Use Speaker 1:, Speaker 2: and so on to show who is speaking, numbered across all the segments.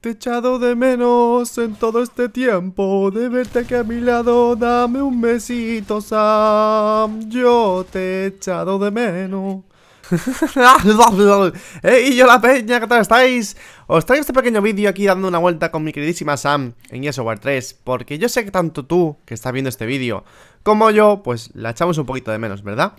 Speaker 1: Te he echado de menos en todo este tiempo de verte aquí a mi lado, dame un besito, Sam. Yo te he echado de menos.
Speaker 2: ¡Hey, yo la peña! ¿Qué tal estáis? Os traigo este pequeño vídeo aquí dando una vuelta con mi queridísima Sam en Gears of War 3 Porque yo sé que tanto tú, que estás viendo este vídeo, como yo, pues la echamos un poquito de menos, ¿verdad?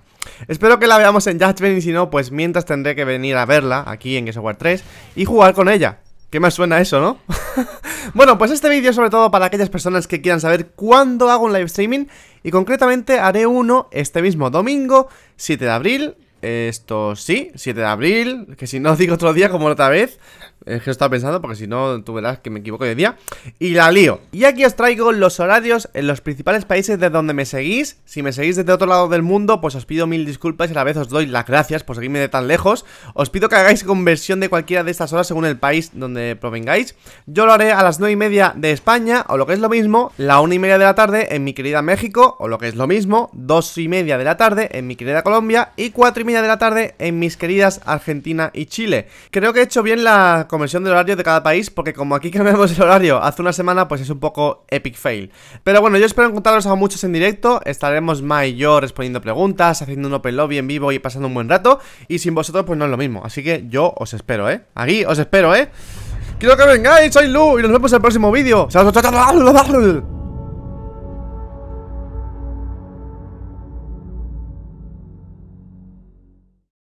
Speaker 2: Espero que la veamos en Judgment y si no, pues mientras tendré que venir a verla aquí en Gears of War 3 y jugar con ella ¿Qué más suena eso, no? bueno, pues este vídeo sobre todo para aquellas personas que quieran saber cuándo hago un live streaming y concretamente haré uno este mismo domingo, 7 de abril, esto sí, 7 de abril, que si no digo otro día como otra vez, es que estaba pensando porque si no, tú verás que me equivoco de día y la lío. Y aquí os traigo los horarios en los principales países de donde me seguís. Si me seguís desde otro lado del mundo, pues os pido mil disculpas y a la vez os doy las gracias por seguirme de tan lejos. Os pido que hagáis conversión de cualquiera de estas horas según el país donde provengáis. Yo lo haré a las 9 y media de España, o lo que es lo mismo, la 1 y media de la tarde en mi querida México, o lo que es lo mismo, 2 y media de la tarde en mi querida Colombia y 4 y media de la tarde en mis queridas Argentina y Chile. Creo que he hecho bien la conversión del horario de cada país, porque como aquí cambiamos el horario hace una semana, pues es un poco epic fail. Pero bueno, yo espero encontraros a muchos en directo, estaremos Ma y yo respondiendo preguntas, haciendo un open lobby en vivo y pasando un buen rato, y sin vosotros pues no es lo mismo, así que yo os espero, ¿eh? Aquí os espero, ¿eh? Quiero que vengáis, soy Lu, y nos vemos en el próximo vídeo.